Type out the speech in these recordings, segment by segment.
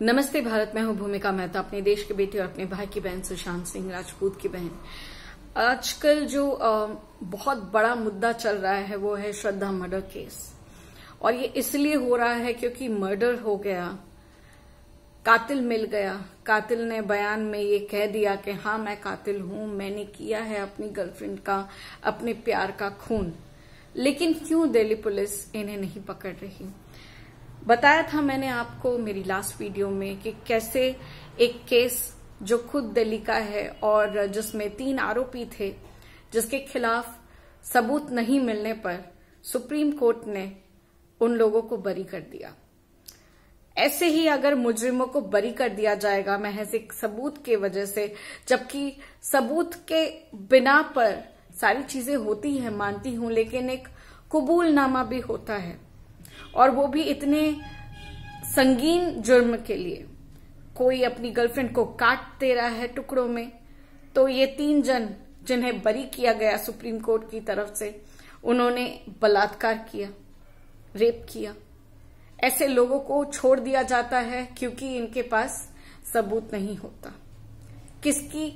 नमस्ते भारत मैं हूं भूमिका मेहता अपने देश के बेटे और अपने भाई की बहन सुशांत सिंह राजपूत की बहन आजकल जो बहुत बड़ा मुद्दा चल रहा है वो है श्रद्धा मर्डर केस और ये इसलिए हो रहा है क्योंकि मर्डर हो गया कातिल मिल गया कातिल ने बयान में ये कह दिया कि हाँ मैं कातिल हूं मैंने किया है अपनी गर्लफ्रेंड का अपने प्यार का खून लेकिन क्यों दिल्ली पुलिस इन्हें नहीं पकड़ रही बताया था मैंने आपको मेरी लास्ट वीडियो में कि कैसे एक केस जो खुद दिल्ली का है और जिसमें तीन आरोपी थे जिसके खिलाफ सबूत नहीं मिलने पर सुप्रीम कोर्ट ने उन लोगों को बरी कर दिया ऐसे ही अगर मुजरिमों को बरी कर दिया जाएगा महज एक सबूत के वजह से जबकि सबूत के बिना पर सारी चीजें होती हैं मानती हूं लेकिन एक कबूलनामा भी होता है और वो भी इतने संगीन जुर्म के लिए कोई अपनी गर्लफ्रेंड को काट दे रहा है टुकड़ों में तो ये तीन जन जिन्हें बरी किया गया सुप्रीम कोर्ट की तरफ से उन्होंने बलात्कार किया रेप किया ऐसे लोगों को छोड़ दिया जाता है क्योंकि इनके पास सबूत नहीं होता किसकी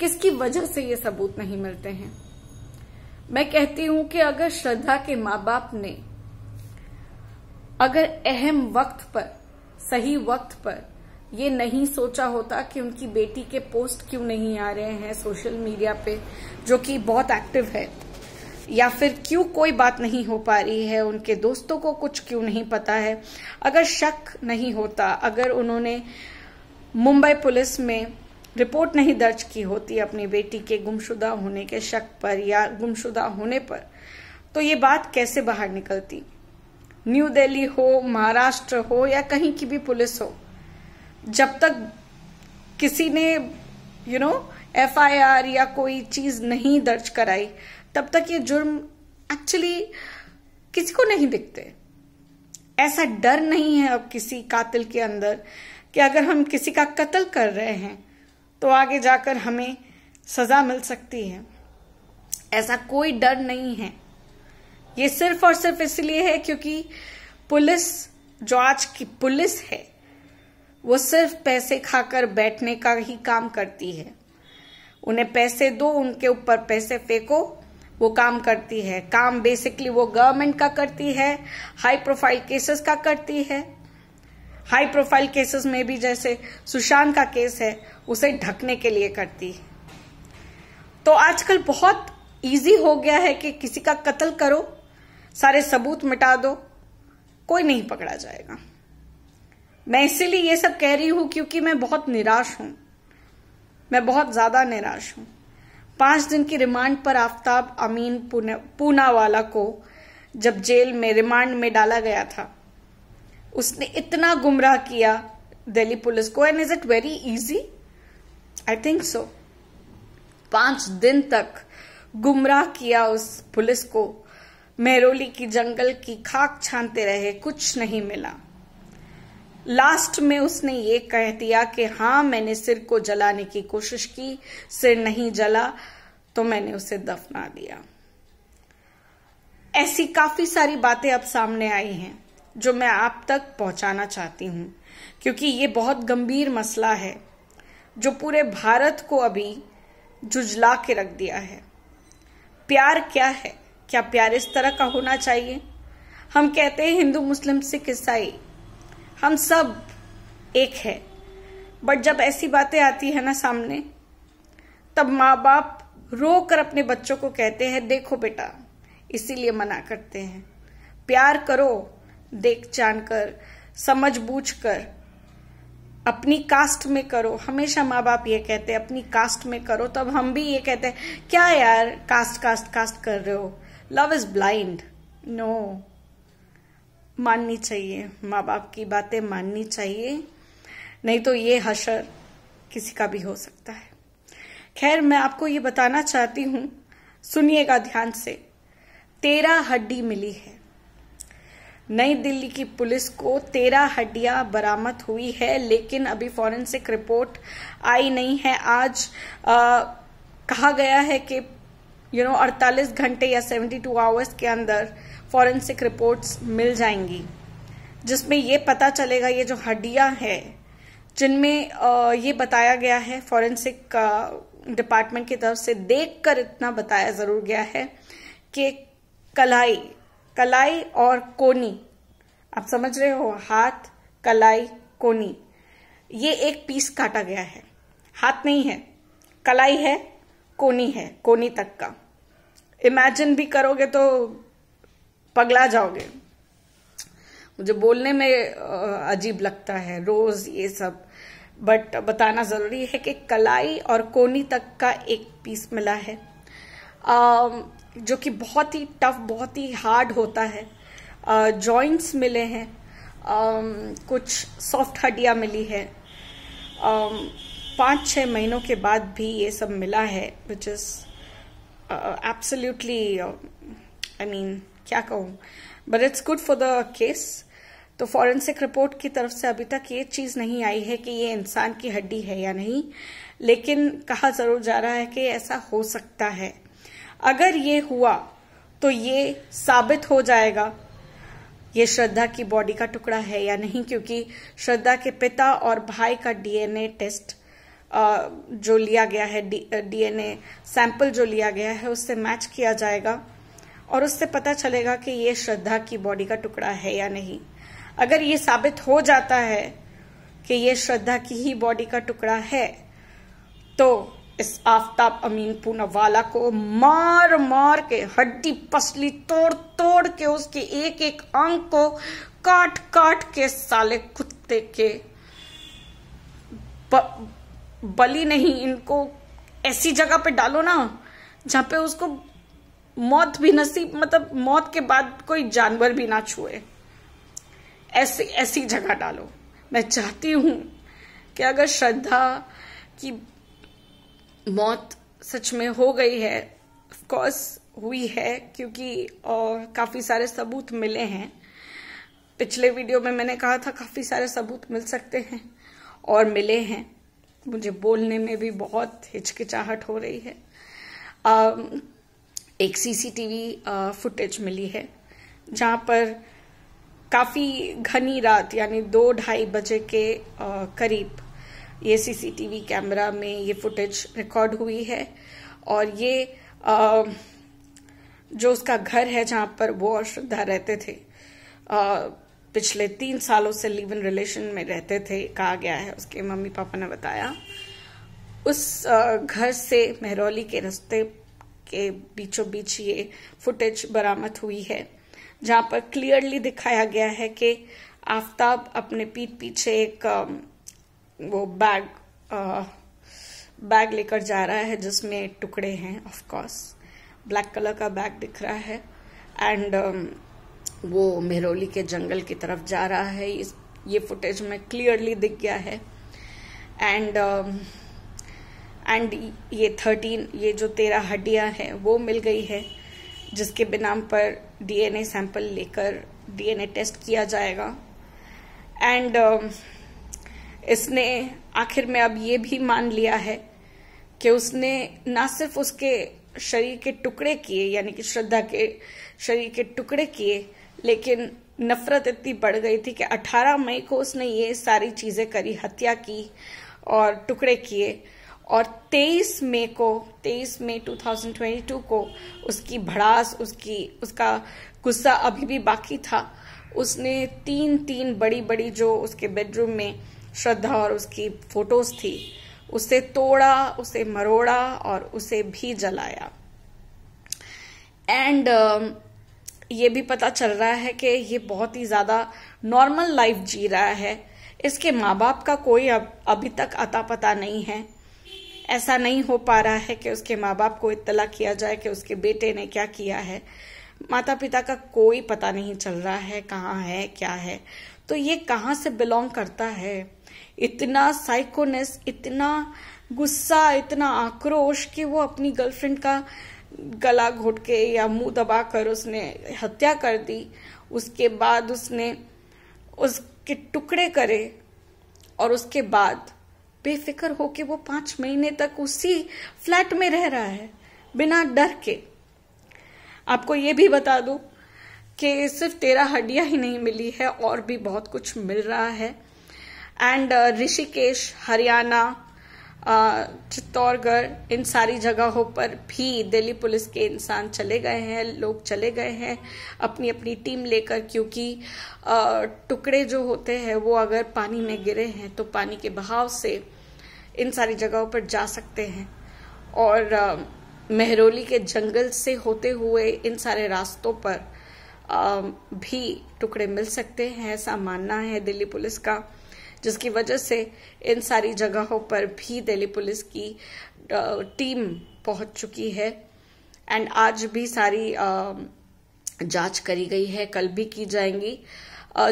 किसकी वजह से ये सबूत नहीं मिलते हैं मैं कहती हूं कि अगर श्रद्धा के माँ बाप ने अगर अहम वक्त पर सही वक्त पर ये नहीं सोचा होता कि उनकी बेटी के पोस्ट क्यों नहीं आ रहे हैं सोशल मीडिया पे जो कि बहुत एक्टिव है या फिर क्यों कोई बात नहीं हो पा रही है उनके दोस्तों को कुछ क्यों नहीं पता है अगर शक नहीं होता अगर उन्होंने मुंबई पुलिस में रिपोर्ट नहीं दर्ज की होती अपनी बेटी के गुमशुदा होने के शक पर या गुमशुदा होने पर तो ये बात कैसे बाहर निकलती न्यू दिल्ली हो महाराष्ट्र हो या कहीं की भी पुलिस हो जब तक किसी ने यू नो एफआईआर या कोई चीज नहीं दर्ज कराई तब तक ये जुर्म एक्चुअली किसी को नहीं दिखते ऐसा डर नहीं है अब किसी कातिल के अंदर कि अगर हम किसी का कत्ल कर रहे हैं तो आगे जाकर हमें सजा मिल सकती है ऐसा कोई डर नहीं है ये सिर्फ और सिर्फ इसलिए है क्योंकि पुलिस जो आज की पुलिस है वो सिर्फ पैसे खाकर बैठने का ही काम करती है उन्हें पैसे दो उनके ऊपर पैसे फेंको वो काम करती है काम बेसिकली वो गवर्नमेंट का करती है हाई प्रोफाइल केसेस का करती है हाई प्रोफाइल केसेस में भी जैसे सुशांत का केस है उसे ढकने के लिए करती है तो आजकल बहुत इजी हो गया है कि किसी का कत्ल करो सारे सबूत मिटा दो कोई नहीं पकड़ा जाएगा मैं इसीलिए ये सब कह रही हूं क्योंकि मैं बहुत निराश हूं मैं बहुत ज्यादा निराश हूं पांच दिन की रिमांड पर आफ्ताब अमीन पूनावाला को जब जेल में रिमांड में डाला गया था उसने इतना गुमराह किया दिल्ली पुलिस को and is it very easy I think so पांच दिन तक गुमराह किया उस पुलिस को मेरोली की जंगल की खाक छानते रहे कुछ नहीं मिला लास्ट में उसने ये कह दिया कि हाँ मैंने सिर को जलाने की कोशिश की सिर नहीं जला तो मैंने उसे दफना दिया ऐसी काफी सारी बातें अब सामने आई हैं जो मैं आप तक पहुंचाना चाहती हूं क्योंकि ये बहुत गंभीर मसला है जो पूरे भारत को अभी जुझला के रख दिया है प्यार क्या है क्या प्यार इस तरह का होना चाहिए हम कहते हैं हिंदू मुस्लिम सिख ईसाई हम सब एक है बट जब ऐसी बातें आती है ना सामने तब माँ बाप रो कर अपने बच्चों को कहते हैं देखो बेटा इसीलिए मना करते हैं प्यार करो देख जान कर समझ बूझ कर अपनी कास्ट में करो हमेशा माँ बाप ये कहते हैं अपनी कास्ट में करो तब हम भी ये कहते हैं क्या यार कास्ट कास्ट कास्ट कर रहे हो लव इज ब्लाइंड नो माननी चाहिए माँ बाप की बातें माननी चाहिए नहीं तो ये हशर किसी का भी हो सकता है खैर मैं आपको ये बताना चाहती हूं सुनिएगा ध्यान से तेरह हड्डी मिली है नई दिल्ली की पुलिस को तेरह हड्डियां बरामद हुई है लेकिन अभी फॉरेंसिक रिपोर्ट आई नहीं है आज आ, कहा गया है कि यू नो 48 घंटे या 72 आवर्स के अंदर फॉरेंसिक रिपोर्ट्स मिल जाएंगी जिसमें ये पता चलेगा ये जो हड्डियां हैं जिनमें ये बताया गया है फॉरेंसिक डिपार्टमेंट की तरफ से देखकर इतना बताया जरूर गया है कि कलाई कलाई और कोनी आप समझ रहे हो हाथ कलाई कोनी ये एक पीस काटा गया है हाथ नहीं है कलाई है कोनी है कोनी तक का इमेजिन भी करोगे तो पगला जाओगे मुझे बोलने में अजीब लगता है रोज ये सब बट बताना ज़रूरी है कि कलाई और कोनी तक का एक पीस मिला है जो कि बहुत ही टफ बहुत ही हार्ड होता है जॉइंट्स मिले हैं कुछ सॉफ्ट हड्डियाँ मिली है पाँच छः महीनों के बाद भी ये सब मिला है which is absolutely I mean क्या कहूँ but it's good for the case तो फॉरेंसिक रिपोर्ट की तरफ से अभी तक ये चीज़ नहीं आई है कि ये इंसान की हड्डी है या नहीं लेकिन कहा ज़रूर जा रहा है कि ऐसा हो सकता है अगर ये हुआ तो ये साबित हो जाएगा ये श्रद्धा की बॉडी का टुकड़ा है या नहीं क्योंकि श्रद्धा के पिता और भाई का डीएनए टेस्ट जो लिया गया है डीएनए सैंपल जो लिया गया है उससे मैच किया जाएगा और उससे पता चलेगा कि ये श्रद्धा की बॉडी का टुकड़ा है या नहीं अगर ये साबित हो जाता है कि ये श्रद्धा की ही बॉडी का टुकड़ा है तो इस आफ्ताब अमीन पूनावाला को मार मार के हड्डी पसली तोड़ तोड़ के उसके एक एक अंग को काट काट के साले कुत्ते के बलि नहीं इनको ऐसी जगह पे डालो ना जहाँ पे उसको मौत भी नसीब मतलब मौत के बाद कोई जानवर भी ना छुए ऐसी ऐसी जगह डालो मैं चाहती हूँ कि अगर श्रद्धा की मौत सच में हो गई है कोर्स हुई है क्योंकि और काफ़ी सारे सबूत मिले हैं पिछले वीडियो में मैंने कहा था काफ़ी सारे सबूत मिल सकते हैं और मिले हैं मुझे बोलने में भी बहुत हिचकिचाहट हो रही है uh, एक सीसीटीवी फुटेज मिली है जहाँ पर काफ़ी घनी रात यानी दो ढाई बजे के करीब ये सीसीटीवी कैमरा में ये फुटेज रिकॉर्ड हुई है और ये जो उसका घर है जहाँ पर वो और श्रद्धा रहते थे पिछले तीन सालों से लिव इन रिलेशन में रहते थे कहा गया है उसके मम्मी पापा ने बताया उस घर से मेहरौली के रास्ते के बीचों बीच ये फुटेज बरामद हुई है जहाँ पर क्लियरली दिखाया गया है कि आफ्ताब अपने पीठ पीछे एक वो बैग आ, बैग लेकर जा रहा है जिसमें टुकड़े हैं ऑफ कोर्स ब्लैक कलर का बैग दिख रहा है एंड वो मेहरोली के जंगल की तरफ जा रहा है इस ये फुटेज में क्लियरली दिख गया है एंड एंड um, ये थर्टीन ये जो तेरह हड्डियां हैं वो मिल गई है जिसके बिना पर डीएनए सैंपल लेकर डीएनए टेस्ट किया जाएगा एंड uh, um, इसने आखिर में अब ये भी मान लिया है कि उसने ना सिर्फ उसके शरीर के टुकड़े किए यानी कि श्रद्धा के शरीर के टुकड़े किए लेकिन नफरत इतनी बढ़ गई थी कि 18 मई को उसने ये सारी चीज़ें करी हत्या की और टुकड़े किए और 23 मई को 23 मई 2022 को उसकी भड़ास उसकी उसका गुस्सा अभी भी बाकी था उसने तीन तीन बड़ी बड़ी जो उसके बेडरूम में श्रद्धा और उसकी फोटोज थी उसे तोड़ा उसे मरोड़ा और उसे भी जलाया एंड ये भी पता चल रहा है कि ये बहुत ही ज़्यादा नॉर्मल लाइफ जी रहा है इसके माँ बाप का कोई अब अभी तक अता पता नहीं है ऐसा नहीं हो पा रहा है कि उसके माँ बाप को इतला किया जाए कि उसके बेटे ने क्या किया है माता पिता का कोई पता नहीं चल रहा है कहाँ है क्या है तो ये कहाँ से बिलोंग करता है इतना साइकोनेस इतना गुस्सा इतना आक्रोश कि वो अपनी गर्लफ्रेंड का गला घोट के या मुंह दबा कर उसने हत्या कर दी उसके बाद उसने उसके टुकड़े करे और उसके बाद बेफिक्र होके वो पांच महीने तक उसी फ्लैट में रह रहा है बिना डर के आपको ये भी बता दू कि सिर्फ तेरा हड्डियां ही नहीं मिली है और भी बहुत कुछ मिल रहा है एंड uh, ऋषिकेश हरियाणा चित्तौड़गढ़ इन सारी जगहों पर भी दिल्ली पुलिस के इंसान चले गए हैं लोग चले गए हैं अपनी अपनी टीम लेकर क्योंकि टुकड़े जो होते हैं वो अगर पानी में गिरे हैं तो पानी के बहाव से इन सारी जगहों पर जा सकते हैं और मेहरोली के जंगल से होते हुए इन सारे रास्तों पर भी टुकड़े मिल सकते हैं ऐसा मानना है दिल्ली पुलिस का जिसकी वजह से इन सारी जगहों पर भी दिल्ली पुलिस की टीम पहुंच चुकी है एंड आज भी सारी जांच करी गई है कल भी की जाएंगी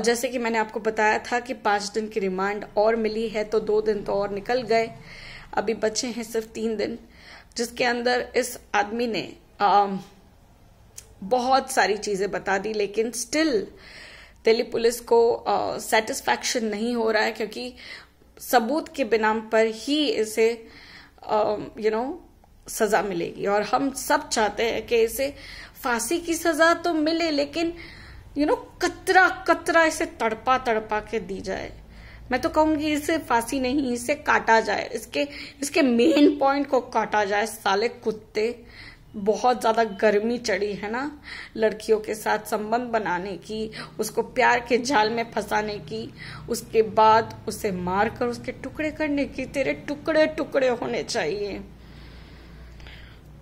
जैसे कि मैंने आपको बताया था कि पांच दिन की रिमांड और मिली है तो दो दिन तो और निकल गए अभी बचे हैं सिर्फ तीन दिन जिसके अंदर इस आदमी ने आ, बहुत सारी चीज़ें बता दी लेकिन स्टिल दिल्ली पुलिस को सेटिस्फैक्शन नहीं हो रहा है क्योंकि सबूत के बिना पर ही इसे यू नो सजा मिलेगी और हम सब चाहते हैं कि इसे फांसी की सजा तो मिले लेकिन यू नो कतरा कतरा इसे तड़पा तड़पा के दी जाए मैं तो कहूंगी इसे फांसी नहीं इसे काटा जाए इसके इसके मेन पॉइंट को काटा जाए साले कुत्ते बहुत ज़्यादा गर्मी चढ़ी है ना लड़कियों के साथ संबंध बनाने की उसको प्यार के जाल में फंसाने की उसके बाद उसे मारकर उसके टुकड़े करने की तेरे टुकड़े टुकड़े होने चाहिए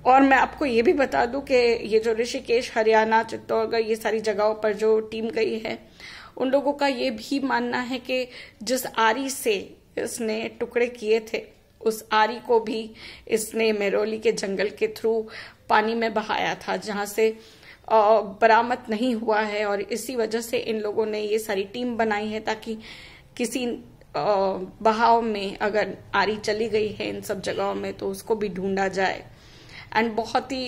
और मैं आपको ये भी बता दूं कि ये जो ऋषिकेश हरियाणा चित्तौड़गढ़ ये सारी जगहों पर जो टीम गई है उन लोगों का ये भी मानना है कि जिस आरी से इसने टुकड़े किए थे उस आरी को भी इसने मेरोली के जंगल के थ्रू पानी में बहाया था जहां से बरामद नहीं हुआ है और इसी वजह से इन लोगों ने ये सारी टीम बनाई है ताकि किसी बहाव में अगर आरी चली गई है इन सब जगहों में तो उसको भी ढूंढा जाए एंड बहुत ही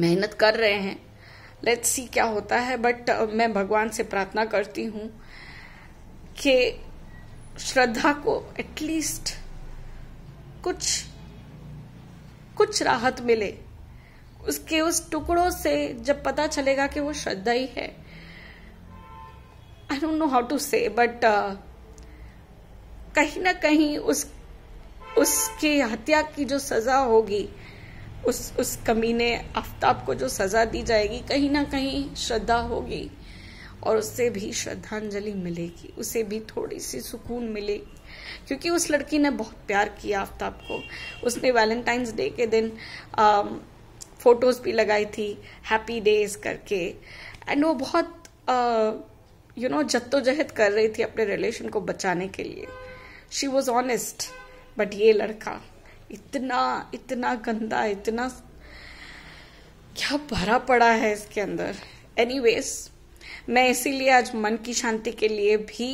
मेहनत कर रहे हैं लेट्स सी क्या होता है बट मैं भगवान से प्रार्थना करती हूँ कि श्रद्धा को एटलीस्ट कुछ कुछ राहत मिले उसके उस टुकड़ों से जब पता चलेगा कि वो श्रद्धा ही है I don't know how to say but कहीं ना कहीं उस उसकी हत्या की जो सजा होगी उस उस कमीने आफ्ताब को जो सजा दी जाएगी कहीं ना कहीं श्रद्धा होगी और उससे भी श्रद्धांजलि मिलेगी उसे भी थोड़ी सी सुकून मिलेगी क्योंकि उस लड़की ने बहुत प्यार किया आफ्ताब को उसने वैलेंटाइंस डे के दिन फोटोज़ भी लगाई थी हैप्पी डेज करके एंड वो बहुत यू नो जद्दोजहद कर रही थी अपने रिलेशन को बचाने के लिए शी वॉज ऑनेस्ट बट ये लड़का इतना इतना गंदा इतना क्या भरा पड़ा है इसके अंदर एनी मैं इसीलिए आज मन की शांति के लिए भी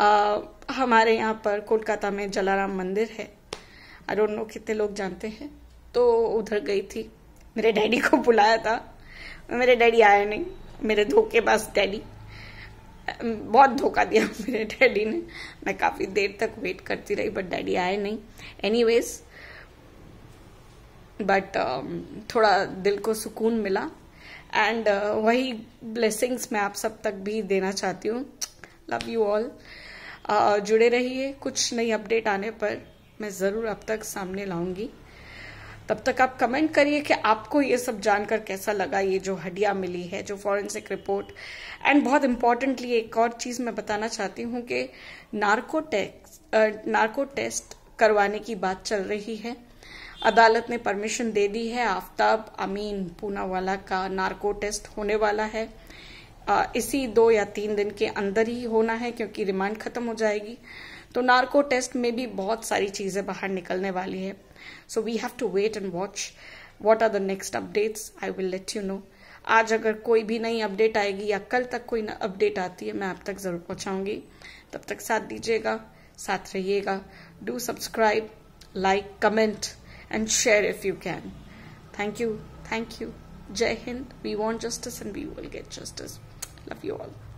आ, हमारे यहाँ पर कोलकाता में जलाराम मंदिर है आई डोंट नो कितने लोग जानते हैं तो उधर गई थी मेरे डैडी को बुलाया था मेरे डैडी आए नहीं मेरे धोखे पास डैडी बहुत धोखा दिया मेरे डैडी ने मैं काफ़ी देर तक वेट करती रही बट डैडी आए नहीं एनी बट uh, थोड़ा दिल को सुकून मिला एंड uh, वही ब्लेसिंग्स मैं आप सब तक भी देना चाहती हूँ लव यू ऑल जुड़े रहिए कुछ नई अपडेट आने पर मैं ज़रूर अब तक सामने लाऊंगी तब तक आप कमेंट करिए कि आपको ये सब जानकर कैसा लगा ये जो हड्डियां मिली है जो फॉरेंसिक रिपोर्ट एंड बहुत इम्पॉर्टेंटली एक और चीज़ मैं बताना चाहती हूँ कि नार्को टेस्ट नार्को टेस्ट करवाने की बात चल रही है अदालत ने परमिशन दे दी है आफ्ताब अमीन पूनावाला का नार्को टेस्ट होने वाला है इसी दो या तीन दिन के अंदर ही होना है क्योंकि रिमांड खत्म हो जाएगी तो नार्को टेस्ट में भी बहुत सारी चीजें बाहर निकलने वाली है so we have to wait and watch what are the next updates I will let you know आज अगर कोई भी नई अपडेट आएगी या कल तक कोई अपडेट आती है मैं आप तक जरूर पहुंचाऊंगी तब तक साथ दीजिएगा साथ रहिएगा do subscribe like comment and share if you can thank you thank you Jai Hind we want justice and we will get justice Love you all.